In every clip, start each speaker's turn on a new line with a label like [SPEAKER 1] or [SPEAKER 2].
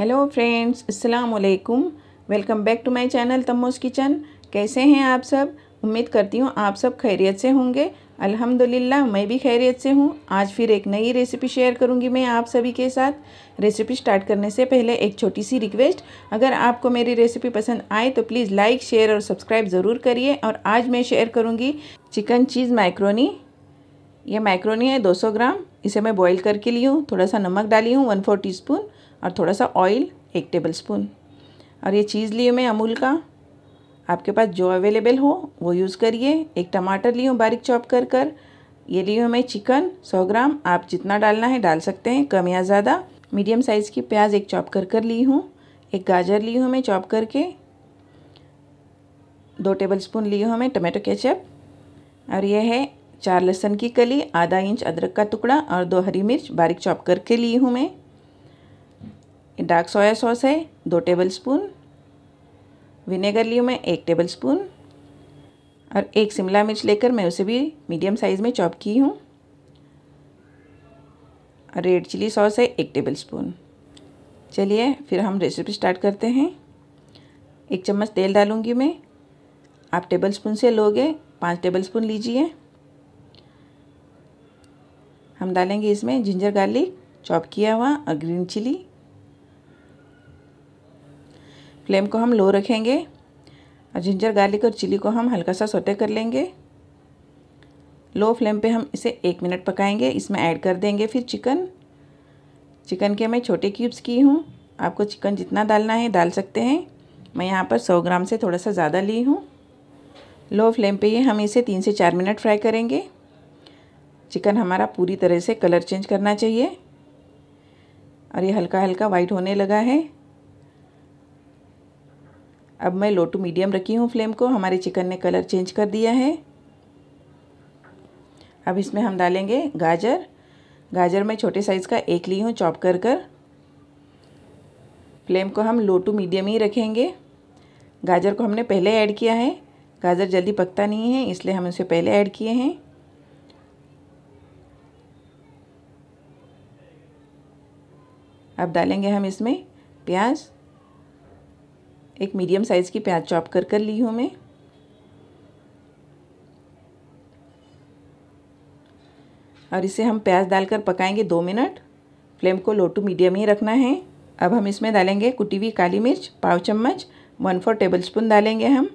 [SPEAKER 1] hello friends अस्सलाम वालेकुम welcome back to my channel Tamoz Kitchen कैसे हैं आप सब उम्मीद करती हूँ आप सब खैरियत से होंगे अल्हम्दुलिल्लाह मैं भी खैरियत से हूँ आज फिर एक नई रेसिपी शेयर करूँगी मैं आप सभी के साथ रेसिपी स्टार्ट करने से पहले एक छोटी सी रिक्वेस्ट अगर आपको मेरी रेसिपी पसंद आए तो प्लीज़ लाइक शेयर और सब्सक्राइब ज़रूर करिए और आज मैं शेयर करूँगी चिकन चीज़ माइक्रोनी यह माइक्रोनी है 200 ग्राम इसे मैं बॉईल करके ली हूँ थोड़ा सा नमक डाली हूँ वन फोर टीस्पून और थोड़ा सा ऑयल एक टेबल स्पून और ये चीज़ लिए मैं अमूल का आपके पास जो अवेलेबल हो वो यूज़ करिए एक टमाटर ली हूँ बारीक चॉप कर कर ये ली हूँ मैं चिकन सौ ग्राम आप जितना डालना है डाल सकते हैं कम या ज़्यादा मीडियम साइज़ की प्याज एक चॉप कर कर ली हूँ एक गाजर ली हूँ मैं चॉप करके दो टेबल स्पून ली हूँ मैं टमाटो केचप और यह है चार लहसुन की कली आधा इंच अदरक का टुकड़ा और दो हरी मिर्च बारीक चॉप करके ली हूँ मैं डार्क सोया सॉस है दो टेबल स्पून विनेगर लियो मैं एक टेबल स्पून और एक शिमला मिर्च लेकर मैं उसे भी मीडियम साइज़ में चॉप की हूँ रेड चिली सॉस है एक टेबल स्पून चलिए फिर हम रेसिपी स्टार्ट करते हैं एक चम्मच तेल डालूंगी मैं आप टेबल स्पून से लोगे पाँच टेबल स्पून लीजिए हम डालेंगे इसमें जिंजर गार्लिक चॉप किया हुआ और ग्रीन चिली फ्लेम को हम लो रखेंगे और जिंजर गार्लिक और चिली को हम हल्का सा सोते कर लेंगे लो फ्लेम पे हम इसे एक मिनट पकाएंगे इसमें ऐड कर देंगे फिर चिकन चिकन के मैं छोटे क्यूब्स की हूँ आपको चिकन जितना डालना है डाल सकते हैं मैं यहाँ पर सौ ग्राम से थोड़ा सा ज़्यादा ली हूँ लो फ्लेम पे ये हम इसे तीन से चार मिनट फ्राई करेंगे चिकन हमारा पूरी तरह से कलर चेंज करना चाहिए और ये हल्का हल्का वाइट होने लगा है अब मैं लो टू मीडियम रखी हूँ फ्लेम को हमारे चिकन ने कलर चेंज कर दिया है अब इसमें हम डालेंगे गाजर गाजर मैं छोटे साइज़ का एक ली हूँ चॉप कर कर फ्लेम को हम लो टू मीडियम ही रखेंगे गाजर को हमने पहले ऐड किया है गाजर जल्दी पकता नहीं है इसलिए हम इसे पहले ऐड किए हैं अब डालेंगे हम इसमें प्याज एक मीडियम साइज़ की प्याज चॉप कर कर ली हूँ मैं और इसे हम प्याज डालकर पकाएंगे दो मिनट फ्लेम को लो टू मीडियम ही रखना है अब हम इसमें डालेंगे कुटी हुई काली मिर्च पाव चम्मच वन फोर टेबल स्पून डालेंगे हम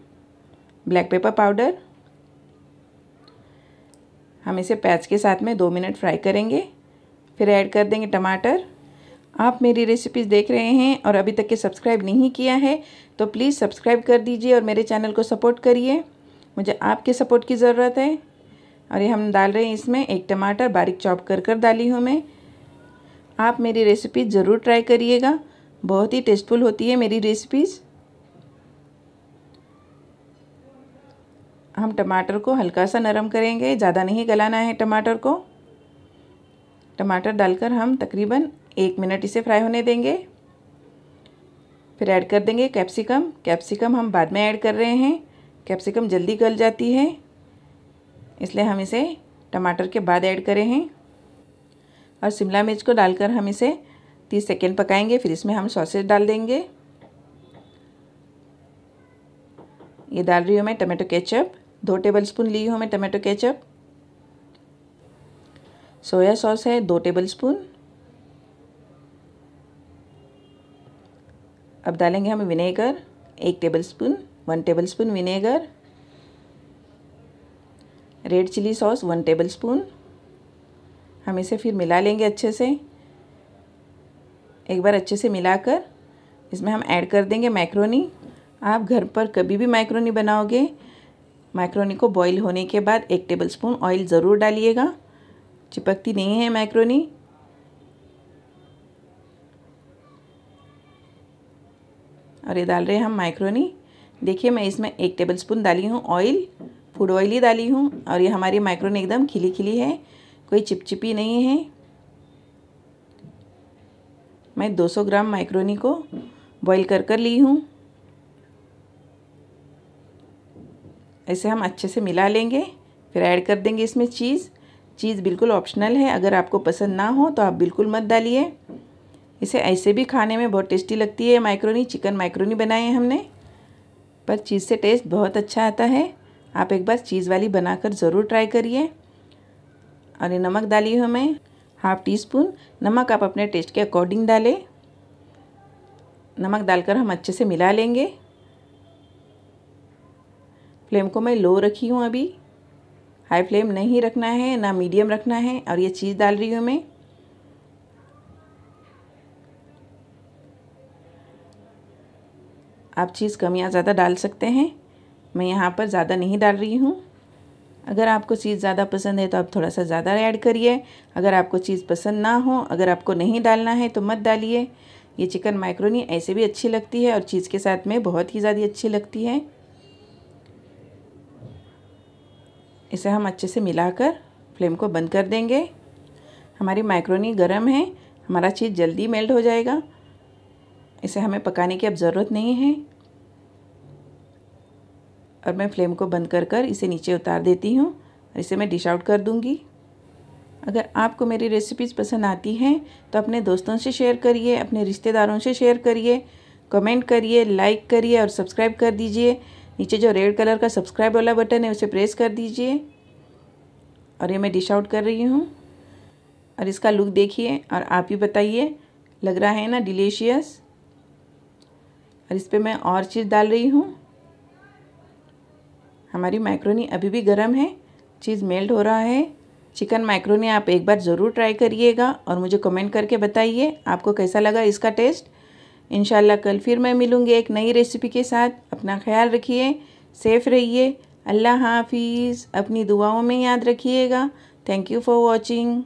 [SPEAKER 1] ब्लैक पेपर पाउडर हम इसे प्याज के साथ में दो मिनट फ्राई करेंगे फिर ऐड कर देंगे टमाटर आप मेरी रेसिपीज़ देख रहे हैं और अभी तक के सब्सक्राइब नहीं किया है तो प्लीज़ सब्सक्राइब कर दीजिए और मेरे चैनल को सपोर्ट करिए मुझे आपके सपोर्ट की ज़रूरत है और ये हम डाल रहे हैं इसमें एक टमाटर बारीक चॉप कर कर डाली हूँ मैं आप मेरी रेसिपी ज़रूर ट्राई करिएगा बहुत ही टेस्टफुल होती है मेरी रेसिपीज़ हम टमाटर को हल्का सा नरम करेंगे ज़्यादा नहीं गलाना है टमाटर को टमाटर डालकर हम तकरीबन एक मिनट इसे फ्राई होने देंगे फिर ऐड कर देंगे कैप्सिकम कैप्सिकम हम बाद में ऐड कर रहे हैं कैप्सिकम जल्दी गल जाती है इसलिए हम इसे टमाटर के बाद ऐड करें हैं और शिमला मिर्च को डालकर हम इसे तीस सेकेंड पकाएंगे फिर इसमें हम सॉसेज डाल देंगे ये डाल रही हूँ मैं टमाटो केचप दो टेबल स्पून ली हूँ मैं टमाटो केचप सोया सॉस है दो टेबल स्पून अब डालेंगे हम विनेगर एक tablespoon one tablespoon vinegar red chilli sauce one tablespoon हम इसे फिर मिला लेंगे अच्छे से एक बार अच्छे से मिलाकर इसमें हम ऐड कर देंगे मैक्रोनी आप घर पर कभी भी मैक्रोनी बनाओगे मैक्रोनी को बॉईल होने के बाद एक टेबल स्पून ऑयल ज़रूर डालिएगा चिपकती नहीं है मैक्रोनी और ये डाल रहे हैं हम माइक्रोनी देखिए मैं इसमें एक टेबल स्पून डाली हूँ ऑयल फूड ऑयल ही डाली हूँ और ये हमारी माइक्रोनी एकदम खिली खिली है कोई चिपचिपी नहीं है मैं 200 ग्राम माइक्रोनी को बॉईल कर कर ली हूँ ऐसे हम अच्छे से मिला लेंगे फिर ऐड कर देंगे इसमें चीज़ चीज़ बिल्कुल ऑप्शनल है अगर आपको पसंद ना हो तो आप बिल्कुल मत डालिए इसे ऐसे भी खाने में बहुत टेस्टी लगती है माइक्रोनी चिकन माइक्रोनी बनाए हैं हमने पर चीज़ से टेस्ट बहुत अच्छा आता है आप एक बार चीज़ वाली बनाकर ज़रूर ट्राई करिए और ये नमक डाली हूँ मैं हाफ टी स्पून नमक आप अपने टेस्ट के अकॉर्डिंग डालें नमक डालकर हम अच्छे से मिला लेंगे फ्लेम को मैं लो रखी हूँ अभी हाई फ्लेम नहीं रखना है ना मीडियम रखना है और ये चीज़ डाल रही हूँ मैं आप चीज़ कम या ज़्यादा डाल सकते हैं मैं यहाँ पर ज़्यादा नहीं डाल रही हूँ अगर आपको चीज़ ज़्यादा पसंद है तो आप थोड़ा सा ज़्यादा ऐड करिए अगर आपको चीज़ पसंद ना हो अगर आपको नहीं डालना है तो मत डालिए ये चिकन माइक्रोनी ऐसे भी अच्छी लगती है और चीज़ के साथ में बहुत ही ज़्यादा अच्छी लगती है इसे हम अच्छे से मिलाकर फ्लेम को बंद कर देंगे हमारी माइक्रोनी गर्म है हमारा चीज़ जल्दी मेल्ट हो जाएगा इसे हमें पकाने की अब ज़रूरत नहीं है और मैं फ्लेम को बंद कर कर इसे नीचे उतार देती हूँ और इसे मैं डिश आउट कर दूँगी अगर आपको मेरी रेसिपीज़ पसंद आती हैं तो अपने दोस्तों से शेयर करिए अपने रिश्तेदारों से शेयर करिए कमेंट करिए लाइक करिए और सब्सक्राइब कर दीजिए नीचे जो रेड कलर का सब्सक्राइब वाला बटन है उसे प्रेस कर दीजिए और ये मैं डिश आउट कर रही हूँ और इसका लुक देखिए और आप ही बताइए लग रहा है ना डिलीशियस और इस पर मैं और चीज़ डाल रही हूँ हमारी मैक्रोनी अभी भी गर्म है चीज़ मेल्ट हो रहा है चिकन मैक्रोनी आप एक बार ज़रूर ट्राई करिएगा और मुझे कमेंट करके बताइए आपको कैसा लगा इसका टेस्ट इन कल फिर मैं मिलूँगी एक नई रेसिपी के साथ अपना ख्याल रखिए सेफ़ रहिए अल्लाह हाफिज़ अपनी दुआओं में याद रखिएगा थैंक यू फॉर वॉचिंग